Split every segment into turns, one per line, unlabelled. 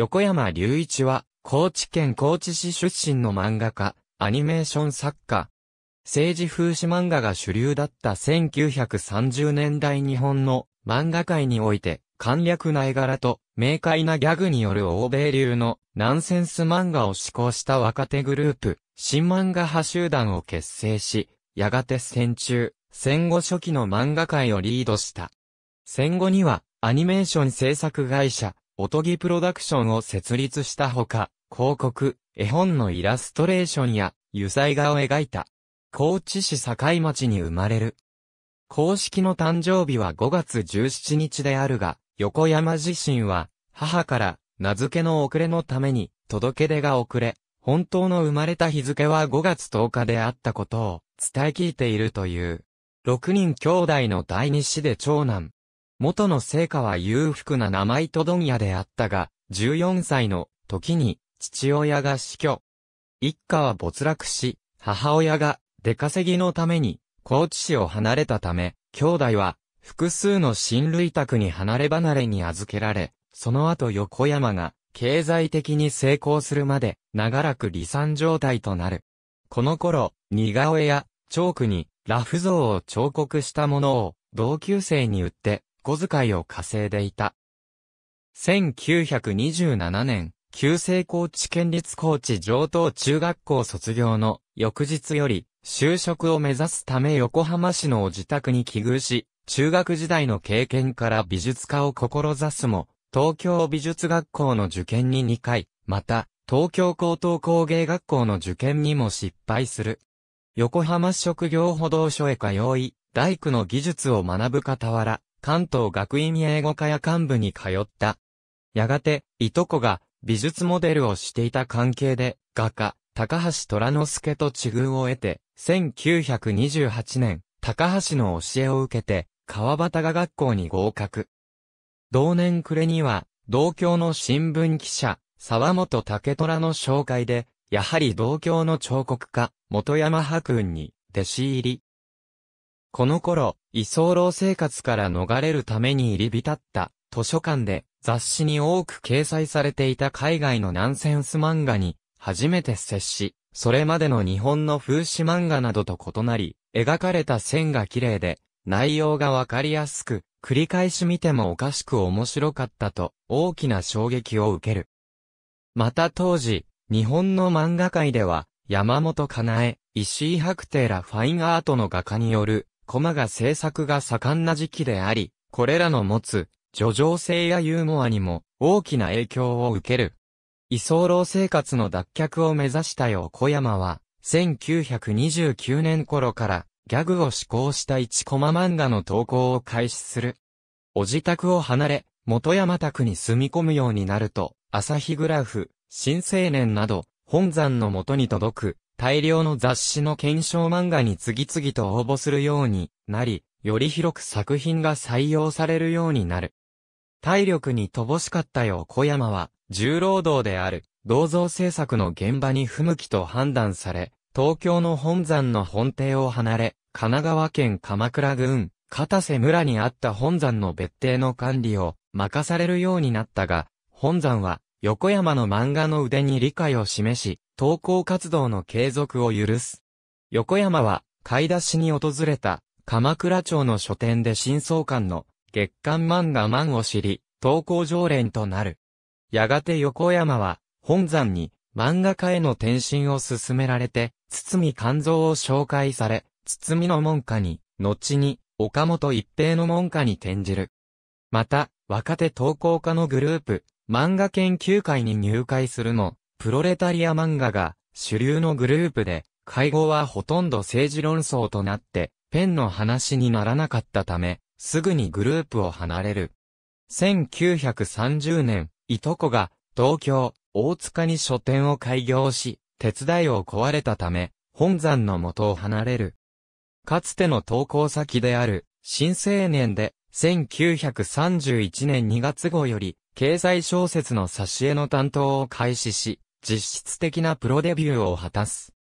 横山隆一は、高知県高知市出身の漫画家、アニメーション作家。政治風刺漫画が主流だった1930年代日本の漫画界において、簡略な絵柄と明快なギャグによる欧米流のナンセンス漫画を志向した若手グループ、新漫画派集団を結成し、やがて戦中、戦後初期の漫画界をリードした。戦後には、アニメーション制作会社、おとぎプロダクションを設立したほか、広告、絵本のイラストレーションや、油彩画を描いた。高知市境町に生まれる。公式の誕生日は5月17日であるが、横山自身は、母から、名付けの遅れのために、届け出が遅れ、本当の生まれた日付は5月10日であったことを、伝え聞いているという。6人兄弟の第2子で長男、元の成果は裕福な名とど問屋であったが、14歳の時に父親が死去。一家は没落し、母親が出稼ぎのために高知市を離れたため、兄弟は複数の親類宅に離れ離れに預けられ、その後横山が経済的に成功するまで長らく離散状態となる。この頃、似顔絵やチョークにラフ像を彫刻したものを同級生に売って小遣いを稼いでいた。1927年、旧制高知県立高知上等中学校卒業の翌日より就職を目指すため横浜市のお自宅に寄遇し、中学時代の経験から美術家を志すも、東京美術学校の受験に2回、また、東京高等工芸学校の受験にも失敗する。横浜職業歩道所へ通い、大工の技術を学ぶ傍ら、関東学院英語科や幹部に通った。やがて、いとこが美術モデルをしていた関係で、画家、高橋虎之助と地遇を得て、1928年、高橋の教えを受けて、川端画学校に合格。同年暮れには、同郷の新聞記者、沢本武虎の紹介で、やはり同郷の彫刻家、元山白雲に、弟子入り。この頃、居候生活から逃れるために入り浸った図書館で雑誌に多く掲載されていた海外のナンセンス漫画に初めて接し、それまでの日本の風刺漫画などと異なり、描かれた線が綺麗で、内容がわかりやすく、繰り返し見てもおかしく面白かったと、大きな衝撃を受ける。また当時、日本の漫画界では、山本かなえ、石井白帝らファインアートの画家による、駒が制作が盛んな時期であり、これらの持つ、叙情性やユーモアにも大きな影響を受ける。居候生活の脱却を目指した横山は、1929年頃からギャグを志向した1コマ漫画の投稿を開始する。お自宅を離れ、元山宅に住み込むようになると、朝日グラフ、新青年など、本山のもとに届く、大量の雑誌の検証漫画に次々と応募するようになり、より広く作品が採用されるようになる。体力に乏しかったよう小山は、重労働である、銅像制作の現場に不向きと判断され、東京の本山の本邸を離れ、神奈川県鎌倉郡、片瀬村にあった本山の別邸の管理を任されるようになったが、本山は横山の漫画の腕に理解を示し、投稿活動の継続を許す。横山は、買い出しに訪れた、鎌倉町の書店で新創刊の、月刊漫画マンを知り、投稿常連となる。やがて横山は、本山に、漫画家への転身を進められて、堤勘三を紹介され、堤の門下に、後に、岡本一平の門下に転じる。また、若手投稿家のグループ、漫画研究会に入会するも、プロレタリア漫画が主流のグループで、会合はほとんど政治論争となって、ペンの話にならなかったため、すぐにグループを離れる。1930年、いとこが東京、大塚に書店を開業し、手伝いを壊れたため、本山の元を離れる。かつての投稿先である、新青年で、1931年2月号より、経済小説の挿絵の担当を開始し、実質的なプロデビューを果たす。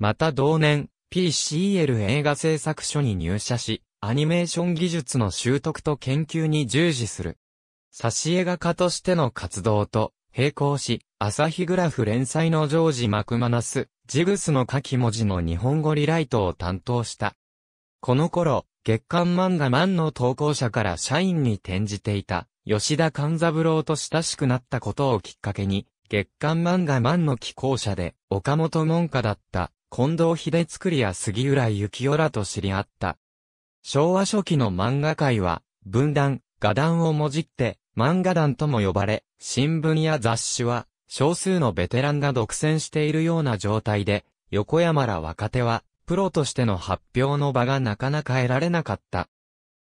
また同年、PCL 映画制作所に入社し、アニメーション技術の習得と研究に従事する。挿絵画家としての活動と、並行し、朝日グラフ連載のジョージ・マクマナス、ジグスの書き文字の日本語リライトを担当した。この頃、月刊漫画マンの投稿者から社員に転じていた、吉田勘三郎と親しくなったことをきっかけに、月刊漫画万の寄稿者で、岡本門下だった、近藤秀作や杉浦幸夫らと知り合った。昭和初期の漫画界は、文壇、画壇をもじって、漫画団とも呼ばれ、新聞や雑誌は、少数のベテランが独占しているような状態で、横山ら若手は、プロとしての発表の場がなかなか得られなかった。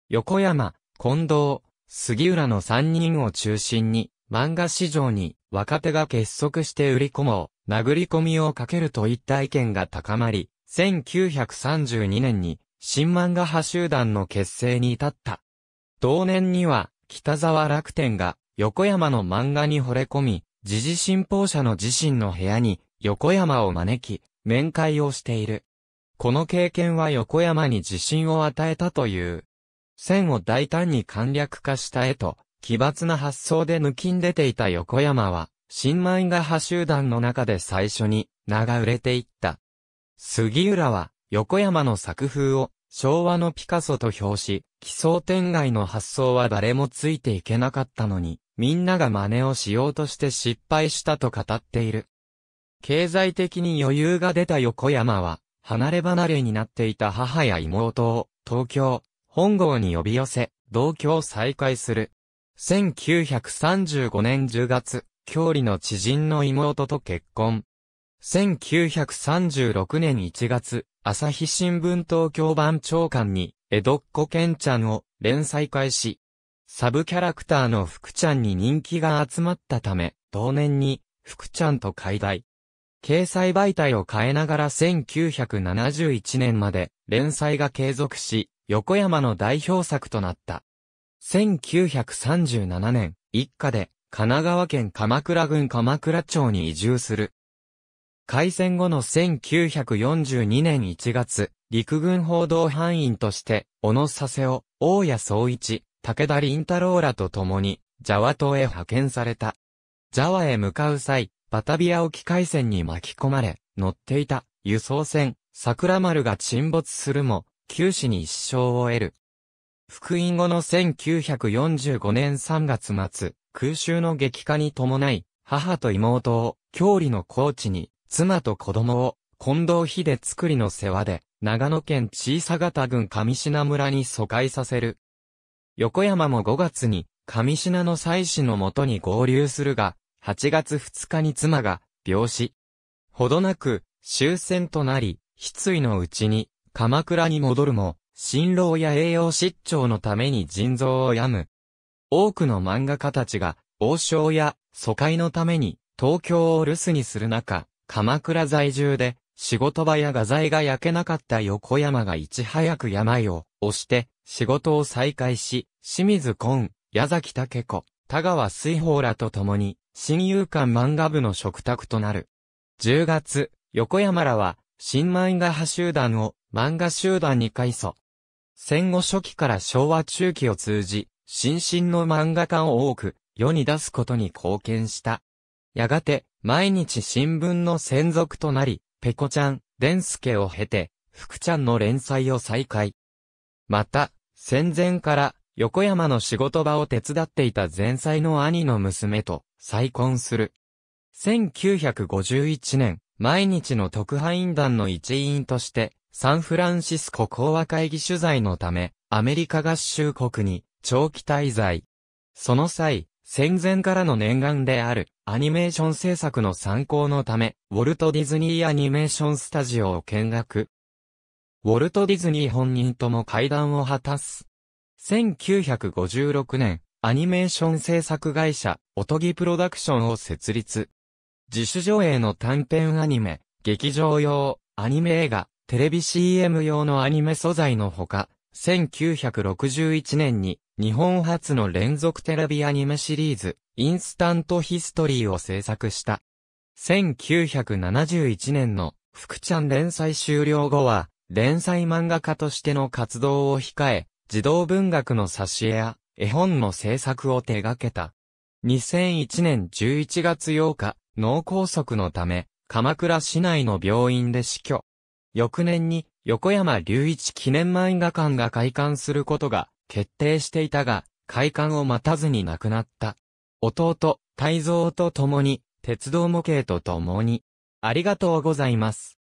横山、近藤、杉浦の3人を中心に、漫画市場に若手が結束して売り込もう、殴り込みをかけるといった意見が高まり、1932年に新漫画派集団の結成に至った。同年には、北沢楽天が横山の漫画に惚れ込み、時事信奉者の自身の部屋に横山を招き、面会をしている。この経験は横山に自信を与えたという。線を大胆に簡略化した絵と、奇抜な発想で抜きん出ていた横山は、新米画派集団の中で最初に名が売れていった。杉浦は、横山の作風を昭和のピカソと表し、奇想天外の発想は誰もついていけなかったのに、みんなが真似をしようとして失敗したと語っている。経済的に余裕が出た横山は、離れ離れになっていた母や妹を東京、本郷に呼び寄せ、同居を再開する。1935年10月、郷里の知人の妹と結婚。1936年1月、朝日新聞東京版長官に、江戸っ子ケンちゃんを連載開始。サブキャラクターの福ちゃんに人気が集まったため、同年に、福ちゃんと解体。掲載媒体を変えながら1971年まで連載が継続し、横山の代表作となった。1937年、一家で神奈川県鎌倉郡鎌倉町に移住する。開戦後の1942年1月、陸軍報道班員として、小野佐世を、大谷総一、武田林太郎らと共に、ジャワ島へ派遣された。ジャワへ向かう際、バタビア沖海戦に巻き込まれ、乗っていた輸送船、桜丸が沈没するも、九死に一生を得る。復員後の1945年3月末、空襲の激化に伴い、母と妹を、郷里の高知に、妻と子供を、近藤秀作りの世話で、長野県小佐方郡上品村に疎開させる。横山も5月に、上品の祭祀のもとに合流するが、8月2日に妻が、病死。ほどなく、終戦となり、失意のうちに、鎌倉に戻るも、辛労や栄養失調のために腎臓を病む。多くの漫画家たちが、王将や疎開のために東京を留守にする中、鎌倉在住で仕事場や画材が焼けなかった横山がいち早く病を押して仕事を再開し、清水昆、矢崎武子、田川水宝らと共に、親友館漫画部の食卓となる。10月、横山らは、新漫画派集団を漫画集団に改装。戦後初期から昭和中期を通じ、新進の漫画家を多く世に出すことに貢献した。やがて、毎日新聞の専属となり、ペコちゃん、デンスケを経て、福ちゃんの連載を再開。また、戦前から横山の仕事場を手伝っていた前妻の兄の娘と再婚する。1951年、毎日の特派員団の一員として、サンフランシスコ講和会議取材のため、アメリカ合衆国に長期滞在。その際、戦前からの念願であるアニメーション制作の参考のため、ウォルト・ディズニー・アニメーション・スタジオを見学。ウォルト・ディズニー本人とも会談を果たす。1956年、アニメーション制作会社、おとぎプロダクションを設立。自主上映の短編アニメ、劇場用、アニメ映画、テレビ CM 用のアニメ素材のほか、1961年に日本初の連続テレビアニメシリーズ、インスタントヒストリーを制作した。1971年の福ちゃん連載終了後は、連載漫画家としての活動を控え、児童文学の挿絵や絵本の制作を手掛けた。2001年11月8日、脳梗塞のため、鎌倉市内の病院で死去。翌年に、横山隆一記念漫画館が開館することが決定していたが、開館を待たずに亡くなった。弟、大蔵と共に、鉄道模型と共に、ありがとうございます。